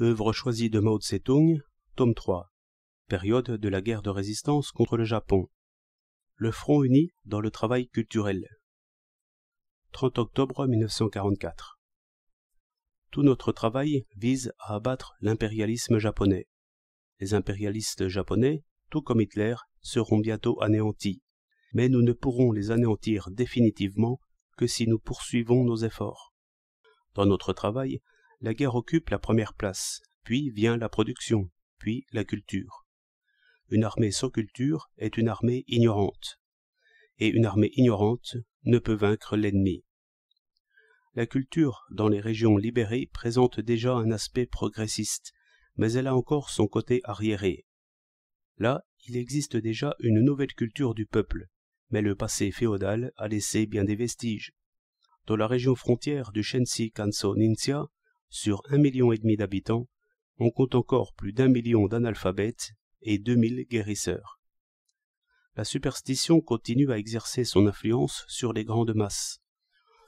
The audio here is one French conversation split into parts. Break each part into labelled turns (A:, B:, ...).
A: œuvre choisie de Mao Tse-tung, tome 3, période de la guerre de résistance contre le Japon. Le Front uni dans le travail culturel. 30 octobre 1944. Tout notre travail vise à abattre l'impérialisme japonais. Les impérialistes japonais, tout comme Hitler, seront bientôt anéantis, mais nous ne pourrons les anéantir définitivement que si nous poursuivons nos efforts. Dans notre travail, la guerre occupe la première place, puis vient la production, puis la culture. Une armée sans culture est une armée ignorante, et une armée ignorante ne peut vaincre l'ennemi. La culture dans les régions libérées présente déjà un aspect progressiste, mais elle a encore son côté arriéré. Là, il existe déjà une nouvelle culture du peuple, mais le passé féodal a laissé bien des vestiges. Dans la région frontière du Shensi Kanso Ninsia, sur un million et demi d'habitants, on compte encore plus d'un million d'analphabètes et deux mille guérisseurs. La superstition continue à exercer son influence sur les grandes masses.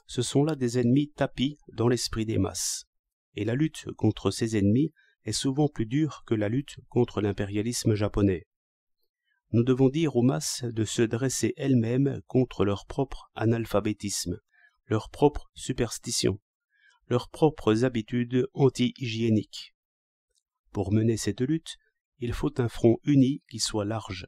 A: Ce sont là des ennemis tapis dans l'esprit des masses, et la lutte contre ces ennemis est souvent plus dure que la lutte contre l'impérialisme japonais. Nous devons dire aux masses de se dresser elles-mêmes contre leur propre analphabétisme, leur propre superstition leurs propres habitudes anti-hygiéniques. Pour mener cette lutte, il faut un front uni qui soit large,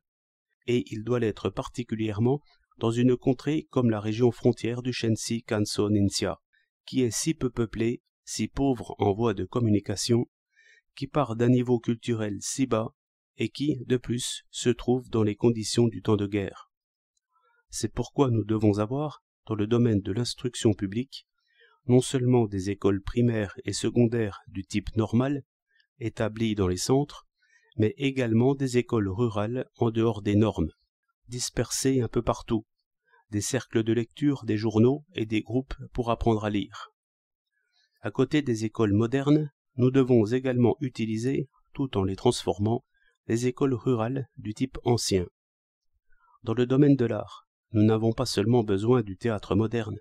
A: et il doit l'être particulièrement dans une contrée comme la région frontière du Shensi Kanso Ninxia, qui est si peu peuplée, si pauvre en voie de communication, qui part d'un niveau culturel si bas et qui, de plus, se trouve dans les conditions du temps de guerre. C'est pourquoi nous devons avoir, dans le domaine de l'instruction publique, non seulement des écoles primaires et secondaires du type normal, établies dans les centres, mais également des écoles rurales en dehors des normes, dispersées un peu partout, des cercles de lecture, des journaux et des groupes pour apprendre à lire. À côté des écoles modernes, nous devons également utiliser, tout en les transformant, les écoles rurales du type ancien. Dans le domaine de l'art, nous n'avons pas seulement besoin du théâtre moderne,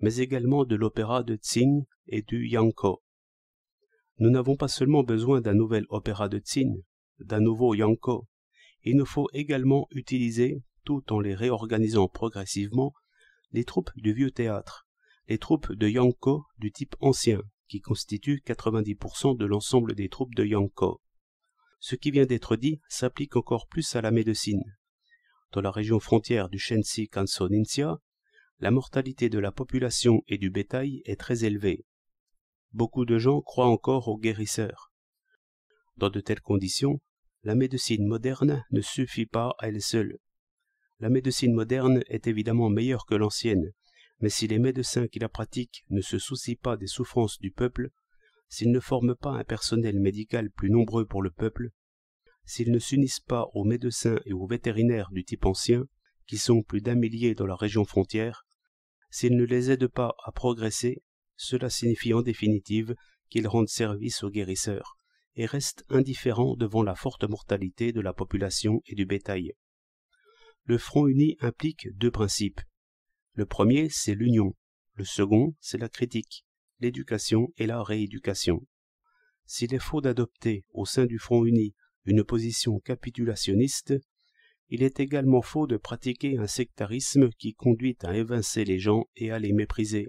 A: mais également de l'opéra de Tsing et du Yanko. Nous n'avons pas seulement besoin d'un nouvel opéra de Tsing, d'un nouveau Yanko, il nous faut également utiliser, tout en les réorganisant progressivement, les troupes du vieux théâtre, les troupes de Yanko du type ancien, qui constituent 90% de l'ensemble des troupes de Yanko. Ce qui vient d'être dit s'applique encore plus à la médecine. Dans la région frontière du Shensi Kanso la mortalité de la population et du bétail est très élevée. Beaucoup de gens croient encore aux guérisseurs. Dans de telles conditions, la médecine moderne ne suffit pas à elle seule. La médecine moderne est évidemment meilleure que l'ancienne, mais si les médecins qui la pratiquent ne se soucient pas des souffrances du peuple, s'ils ne forment pas un personnel médical plus nombreux pour le peuple, s'ils ne s'unissent pas aux médecins et aux vétérinaires du type ancien, qui sont plus d'un millier dans la région frontière, S'ils ne les aident pas à progresser, cela signifie en définitive qu'ils rendent service aux guérisseurs et restent indifférents devant la forte mortalité de la population et du bétail. Le Front uni implique deux principes. Le premier, c'est l'union. Le second, c'est la critique, l'éducation et la rééducation. S'il est faux d'adopter au sein du Front uni une position capitulationniste, il est également faux de pratiquer un sectarisme qui conduit à évincer les gens et à les mépriser.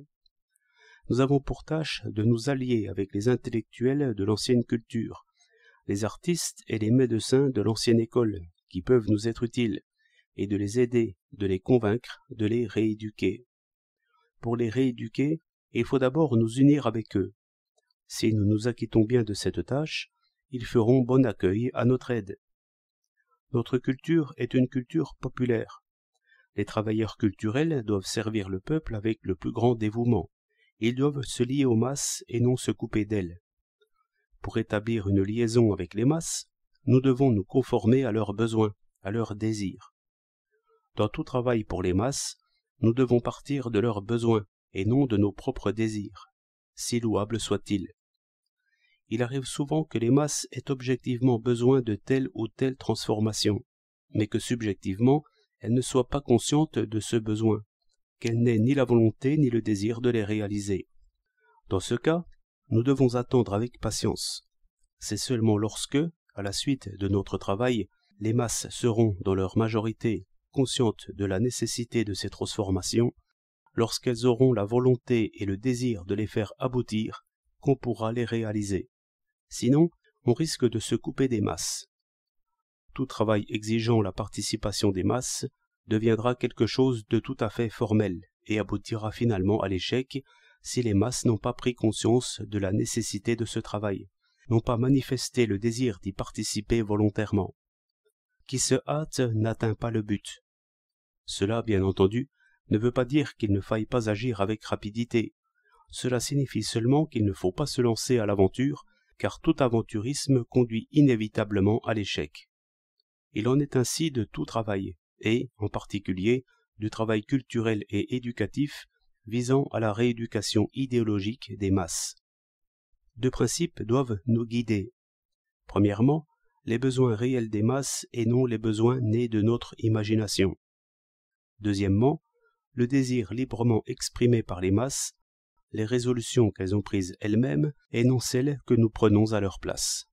A: Nous avons pour tâche de nous allier avec les intellectuels de l'ancienne culture, les artistes et les médecins de l'ancienne école, qui peuvent nous être utiles, et de les aider, de les convaincre, de les rééduquer. Pour les rééduquer, il faut d'abord nous unir avec eux. Si nous nous acquittons bien de cette tâche, ils feront bon accueil à notre aide notre culture est une culture populaire. Les travailleurs culturels doivent servir le peuple avec le plus grand dévouement. Ils doivent se lier aux masses et non se couper d'elles. Pour établir une liaison avec les masses, nous devons nous conformer à leurs besoins, à leurs désirs. Dans tout travail pour les masses, nous devons partir de leurs besoins et non de nos propres désirs, si louables soient-ils il arrive souvent que les masses aient objectivement besoin de telle ou telle transformation, mais que subjectivement, elles ne soient pas conscientes de ce besoin, qu'elles n'aient ni la volonté ni le désir de les réaliser. Dans ce cas, nous devons attendre avec patience. C'est seulement lorsque, à la suite de notre travail, les masses seront, dans leur majorité, conscientes de la nécessité de ces transformations, lorsqu'elles auront la volonté et le désir de les faire aboutir, qu'on pourra les réaliser. Sinon, on risque de se couper des masses. Tout travail exigeant la participation des masses deviendra quelque chose de tout à fait formel et aboutira finalement à l'échec si les masses n'ont pas pris conscience de la nécessité de ce travail, n'ont pas manifesté le désir d'y participer volontairement. Qui se hâte n'atteint pas le but. Cela, bien entendu, ne veut pas dire qu'il ne faille pas agir avec rapidité. Cela signifie seulement qu'il ne faut pas se lancer à l'aventure car tout aventurisme conduit inévitablement à l'échec. Il en est ainsi de tout travail, et, en particulier, du travail culturel et éducatif visant à la rééducation idéologique des masses. Deux principes doivent nous guider. Premièrement, les besoins réels des masses et non les besoins nés de notre imagination. Deuxièmement, le désir librement exprimé par les masses les résolutions qu'elles ont prises elles-mêmes et non celles que nous prenons à leur place.